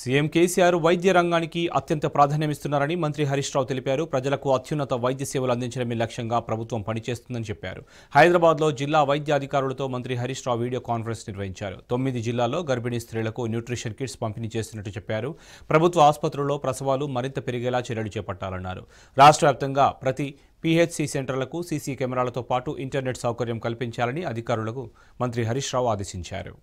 CM KCR వైద్య రంగానికి అత్యంత ప్రాధాన్యమిస్తున్నారని మంత్రి హరీష్ రావు తెలిపారు ప్రజలకు అత్యున్నత వైద్య సేవలు అందించడమే లక్ష్యంగా ప్రభుత్వం పనిచేస్తుందని చెప్పారు హైదరాబాద్లో జిల్లా వైద్య అధికారులతో మంత్రి హరీష్ రావు వీడియో కాన్ఫరెన్స్ నిర్వహించారు తొమ్మిది జిల్లాల్లో గర్భిణీ స్త్రీలకు న్యూట్రిషన్ కిట్స్ పంపిణీ చేస్తున్నట్టు చెప్పారు ప్రభుత్వ ఆసుపత్రుల్లో ప్రసవాలు మరింత పెరిగేలా చర్యలు చేపట్టాలన్నారు రాష్ట్ర వ్యాప్తంగా ప్రతి పీహెచ్సీ సెంటర్లకు సీసీ కెమెరాలతో పాటు ఇంటర్నెట్ సౌకర్యం కల్పించాలని అధికారులకు మంత్రి హరీష్ రావు ఆదేశించారు